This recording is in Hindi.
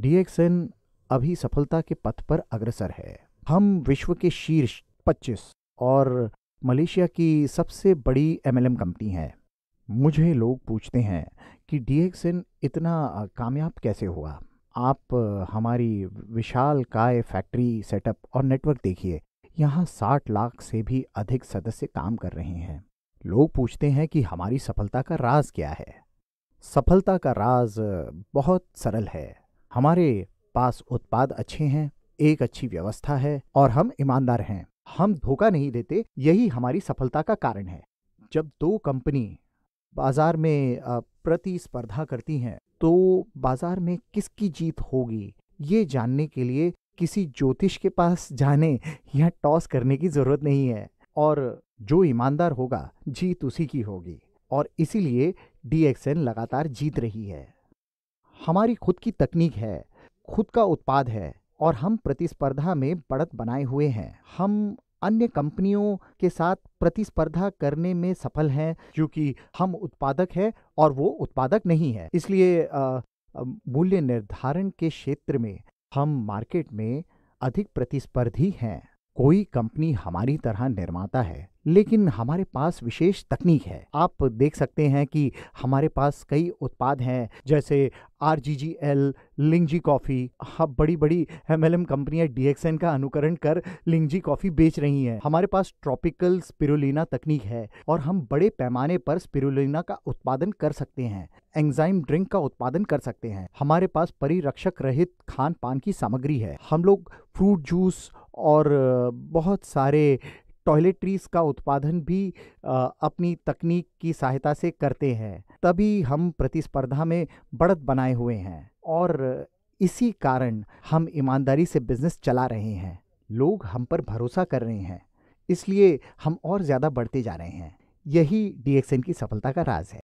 डीएक्सएन अभी सफलता के पथ पर अग्रसर है हम विश्व के शीर्ष 25 और मलेशिया की सबसे बड़ी एमएलएम कंपनी है मुझे लोग पूछते हैं कि डीएक्सएन इतना कामयाब कैसे हुआ आप हमारी विशाल काय फैक्ट्री सेटअप और नेटवर्क देखिए यहाँ 60 लाख से भी अधिक सदस्य काम कर रहे हैं लोग पूछते हैं कि हमारी सफलता का राज क्या है सफलता का राज बहुत सरल है हमारे पास उत्पाद अच्छे हैं एक अच्छी व्यवस्था है और हम ईमानदार हैं हम धोखा नहीं देते यही हमारी सफलता का कारण है जब दो कंपनी बाजार में प्रतिस्पर्धा करती हैं तो बाजार में किसकी जीत होगी ये जानने के लिए किसी ज्योतिष के पास जाने या टॉस करने की ज़रूरत नहीं है और जो ईमानदार होगा जीत उसी की होगी और इसीलिए डीएक्सएन लगातार जीत रही है हमारी खुद की तकनीक है खुद का उत्पाद है और हम प्रतिस्पर्धा में बढ़त बनाए हुए हैं हम अन्य कंपनियों के साथ प्रतिस्पर्धा करने में सफल हैं क्योंकि हम उत्पादक हैं और वो उत्पादक नहीं है इसलिए मूल्य निर्धारण के क्षेत्र में हम मार्केट में अधिक प्रतिस्पर्धी हैं कोई कंपनी हमारी तरह निर्माता है लेकिन हमारे पास विशेष तकनीक है आप देख सकते हैं कि हमारे पास कई उत्पाद हैं जैसे आर जी जी एल लिंगजी कॉफ़ी हाँ बड़ी बड़ी एम एल एम कंपनियाँ डी एक्स एन का अनुकरण कर लिंगजी कॉफ़ी बेच रही हैं हमारे पास ट्रॉपिकल स्पिरुलिना तकनीक है और हम बड़े पैमाने पर स्पिरुलिना का उत्पादन कर सकते हैं एंजाइम ड्रिंक का उत्पादन कर सकते हैं हमारे पास परिरक्षक रहित खान पान की सामग्री है हम लोग फ्रूट जूस और बहुत सारे टॉयलेट्रीज का उत्पादन भी अपनी तकनीक की सहायता से करते हैं तभी हम प्रतिस्पर्धा में बढ़त बनाए हुए हैं और इसी कारण हम ईमानदारी से बिजनेस चला रहे हैं लोग हम पर भरोसा कर रहे हैं इसलिए हम और ज़्यादा बढ़ते जा रहे हैं यही डी की सफलता का राज है